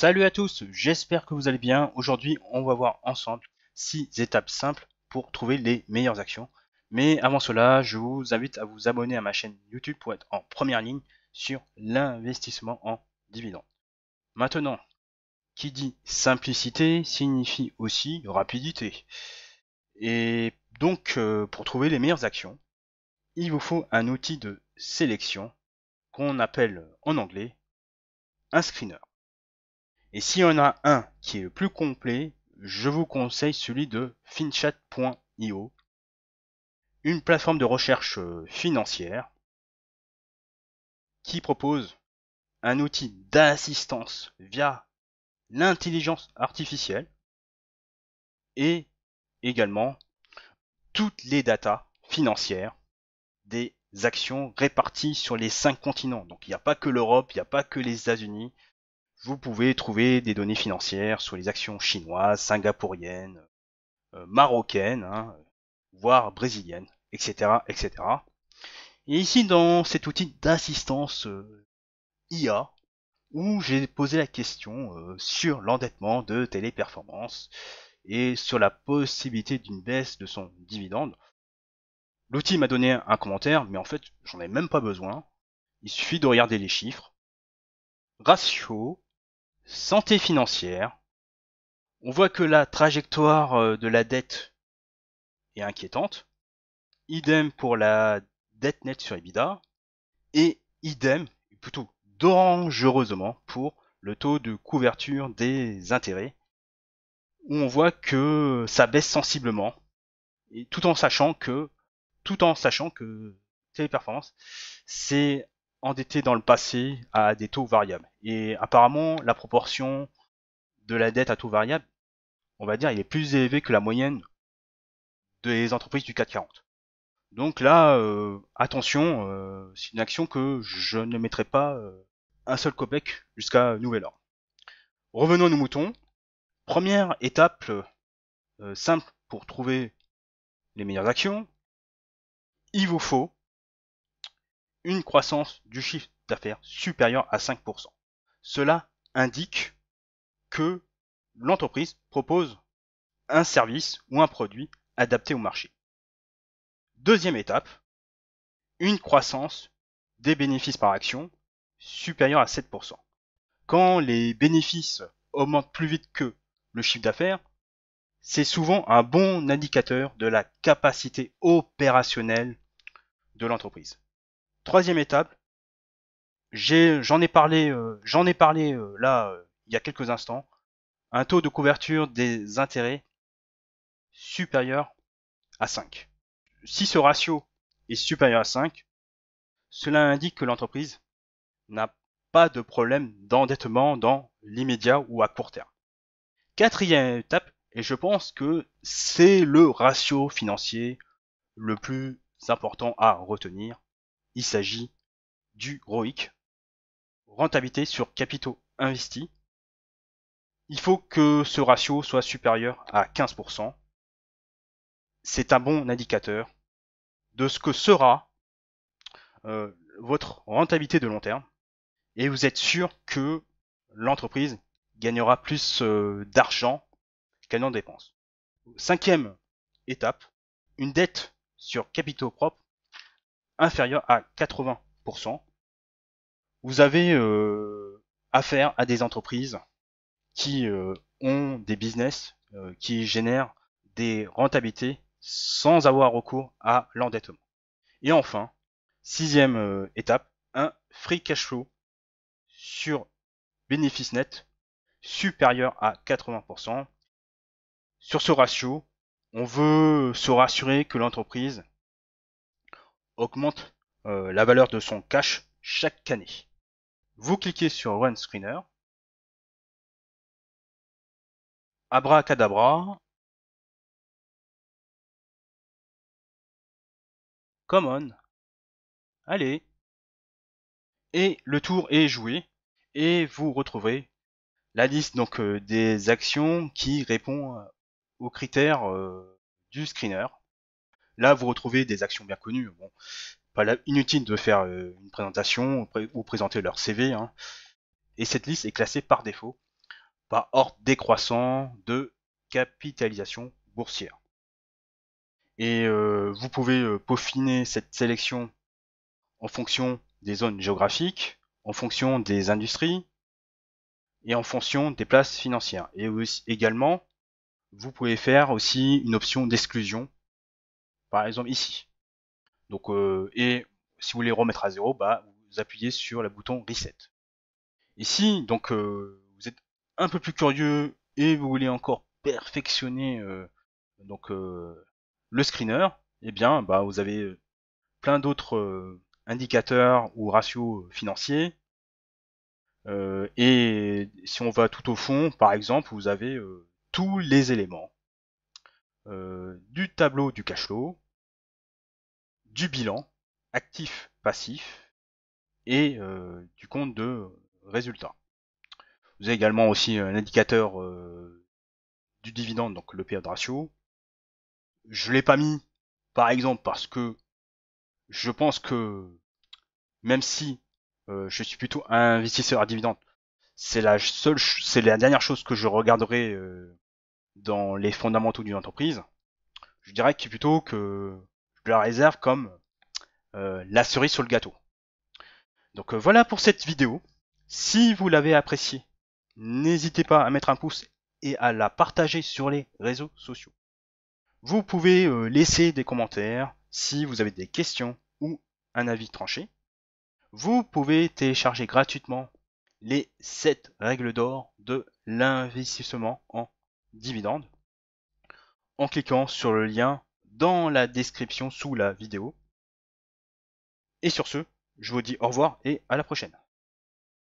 Salut à tous, j'espère que vous allez bien. Aujourd'hui, on va voir ensemble 6 étapes simples pour trouver les meilleures actions. Mais avant cela, je vous invite à vous abonner à ma chaîne YouTube pour être en première ligne sur l'investissement en dividendes. Maintenant, qui dit simplicité signifie aussi rapidité. Et donc, euh, pour trouver les meilleures actions, il vous faut un outil de sélection qu'on appelle en anglais un screener. Et s'il y en a un qui est le plus complet, je vous conseille celui de finchat.io, une plateforme de recherche euh, financière qui propose un outil d'assistance via l'intelligence artificielle et également toutes les datas financières des actions réparties sur les cinq continents. Donc il n'y a pas que l'Europe, il n'y a pas que les États-Unis, vous pouvez trouver des données financières sur les actions chinoises, singapouriennes, euh, marocaines, hein, voire brésiliennes, etc., etc. Et ici, dans cet outil d'assistance euh, IA, où j'ai posé la question euh, sur l'endettement de Téléperformance et sur la possibilité d'une baisse de son dividende, l'outil m'a donné un commentaire, mais en fait, j'en ai même pas besoin. Il suffit de regarder les chiffres. Ratio Santé financière. On voit que la trajectoire euh, de la dette est inquiétante. Idem pour la dette nette sur EBITDA. Et idem, plutôt dangereusement, pour le taux de couverture des intérêts. Où on voit que ça baisse sensiblement. Et tout en sachant que, tout en sachant que Téléperformance, c'est endetté dans le passé à des taux variables. Et apparemment, la proportion de la dette à taux variable, on va dire, il est plus élevé que la moyenne des entreprises du CAC 40. Donc là, euh, attention, euh, c'est une action que je ne mettrai pas euh, un seul copec jusqu'à nouvel ordre. Revenons à nos moutons. Première étape simple pour trouver les meilleures actions. Il vous faut une croissance du chiffre d'affaires supérieure à 5%. Cela indique que l'entreprise propose un service ou un produit adapté au marché. Deuxième étape, une croissance des bénéfices par action supérieure à 7%. Quand les bénéfices augmentent plus vite que le chiffre d'affaires, c'est souvent un bon indicateur de la capacité opérationnelle de l'entreprise. Troisième étape, j'en ai, parlé, euh, j'en ai parlé euh, là euh, il y a quelques instants, un taux de couverture des intérêts supérieur à 5. Si ce ratio est supérieur à 5, cela indique que l'entreprise n'a pas de problème d'endettement dans l'immédiat ou à court terme. Quatrième étape, et je pense que c'est le ratio financier le plus important à retenir, il s'agit du ROIC, rentabilité sur capitaux investis. Il faut que ce ratio soit supérieur à 15%. C'est un bon indicateur de ce que sera euh, votre rentabilité de long terme et vous êtes sûr que l'entreprise gagnera plus euh, d'argent qu'elle n'en dépense. Cinquième étape, une dette sur capitaux propres inférieur à 80%, vous avez euh, affaire à des entreprises qui euh, ont des business euh, qui génèrent des rentabilités sans avoir recours à l'endettement. Et enfin, sixième étape, un free cash flow sur bénéfice net supérieur à 80%. Sur ce ratio, on veut se rassurer que l'entreprise augmente euh, la valeur de son cache chaque année. Vous cliquez sur Run Screener. Abracadabra. Come on. Allez. Et le tour est joué. Et vous retrouverez la liste donc euh, des actions qui répond euh, aux critères du screener. Là, vous retrouvez des actions bien connues. Bon, pas inutile de faire euh, une présentation ou présenter leur CV. Hein. Et cette liste est classée par défaut par ordre décroissant de capitalisation boursière. Et euh, vous pouvez euh, peaufiner cette sélection en fonction des zones géographiques, en fonction des industries et en fonction des places financières. Et également, vous pouvez faire aussi une option d'exclusion par exemple ici. Donc, euh, et si vous voulez remettre à zéro, bah, vous appuyez sur le bouton Reset. Ici donc euh, vous êtes un peu plus curieux et vous voulez encore perfectionner euh, donc le screener, eh bien, bah, vous avez plein d'autres indicateurs ou ratios financiers. et si on va tout au fond, par exemple, vous avez tous les éléments euh, du tableau du cash flow, du bilan, actif, passif, et euh, du compte de résultat. Vous avez également aussi un indicateur euh, du dividende, donc le de ratio. Je l'ai pas mis, par exemple, parce que je pense que même si je suis plutôt un investisseur à dividende, c'est la seule, c'est la dernière chose que je regarderai dans les fondamentaux d'une entreprise, je dirais plutôt que je la réserve comme euh, la cerise sur le gâteau. Donc euh, voilà pour cette vidéo. Si vous l'avez appréciée, n'hésitez pas à mettre un pouce et à la partager sur les réseaux sociaux. Vous pouvez euh, laisser des commentaires si vous avez des questions ou un avis tranché. Vous pouvez télécharger gratuitement les 7 règles d'or de l'investissement en Dividende en cliquant sur le lien dans la description sous la vidéo. Et sur ce, je vous dis au revoir et à la prochaine.